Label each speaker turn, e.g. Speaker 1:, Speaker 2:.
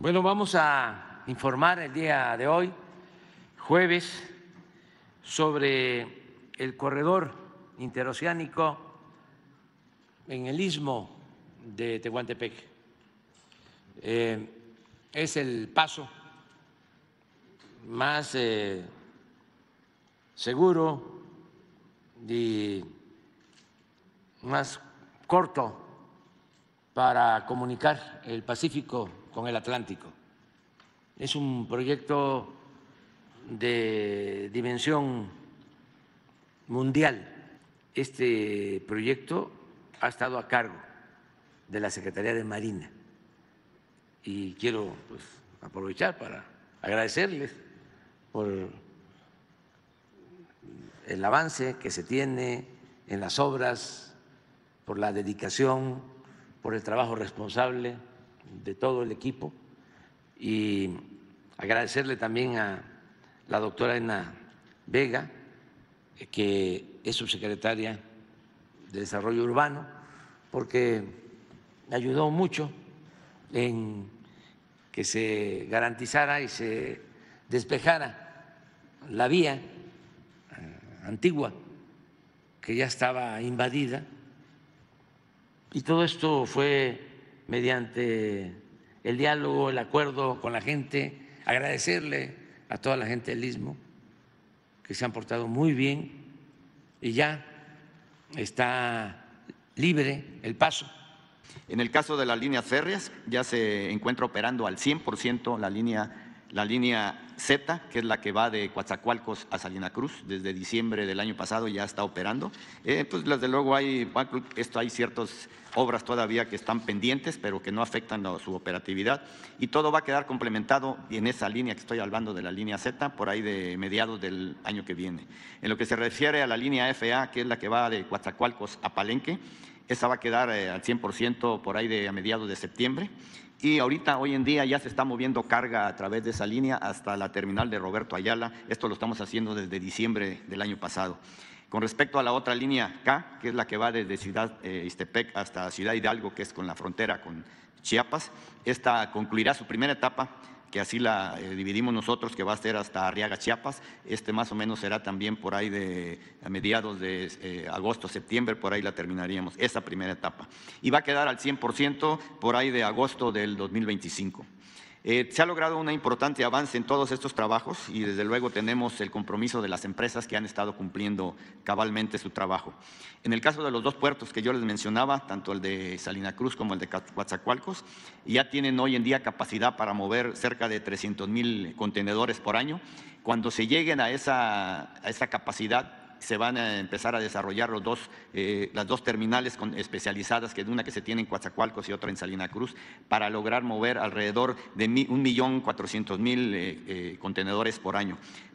Speaker 1: Bueno, vamos a informar el día de hoy, jueves, sobre el corredor interoceánico en el istmo de Tehuantepec. Eh, es el paso más eh, seguro y más corto para comunicar el Pacífico con el Atlántico. Es un proyecto de dimensión mundial. Este proyecto ha estado a cargo de la Secretaría de Marina y quiero pues, aprovechar para agradecerles por el avance que se tiene en las obras, por la dedicación por el trabajo responsable de todo el equipo y agradecerle también a la doctora Ana Vega, que es subsecretaria de Desarrollo Urbano, porque me ayudó mucho en que se garantizara y se despejara la vía eh, antigua que ya estaba invadida y todo esto fue mediante el diálogo, el acuerdo con la gente, agradecerle a toda la gente del Istmo que
Speaker 2: se han portado muy bien y ya está libre el paso. En el caso de las líneas férreas, ya se encuentra operando al 100% la línea la línea Z, que es la que va de Coatzacoalcos a Salina Cruz, desde diciembre del año pasado ya está operando. Eh, desde luego hay, esto hay ciertas obras todavía que están pendientes, pero que no afectan a su operatividad. Y todo va a quedar complementado en esa línea que estoy hablando de la línea Z, por ahí de mediados del año que viene. En lo que se refiere a la línea FA, que es la que va de Coatzacoalcos a Palenque, esa va a quedar eh, al 100% por ahí de, a mediados de septiembre. Y ahorita, hoy en día, ya se está moviendo carga a través de esa línea hasta la terminal de Roberto Ayala. Esto lo estamos haciendo desde diciembre del año pasado. Con respecto a la otra línea K, que es la que va desde Ciudad eh, Istepec hasta Ciudad Hidalgo, que es con la frontera con Chiapas, esta concluirá su primera etapa que así la eh, dividimos nosotros, que va a ser hasta Arriaga, Chiapas. Este más o menos será también por ahí de mediados de eh, agosto, septiembre, por ahí la terminaríamos, esa primera etapa. Y va a quedar al 100% por ahí de agosto del 2025. Eh, se ha logrado un importante avance en todos estos trabajos y desde luego tenemos el compromiso de las empresas que han estado cumpliendo cabalmente su trabajo. En el caso de los dos puertos que yo les mencionaba, tanto el de Salina Cruz como el de Coatzacoalcos, ya tienen hoy en día capacidad para mover cerca de 300 mil contenedores por año. Cuando se lleguen a esa capacidad, se van a empezar a desarrollar los dos, eh, las dos terminales especializadas, que una que se tiene en Coatzacoalcos y otra en Salina Cruz, para lograr mover alrededor de 1.400.000 mil eh, eh, contenedores por año.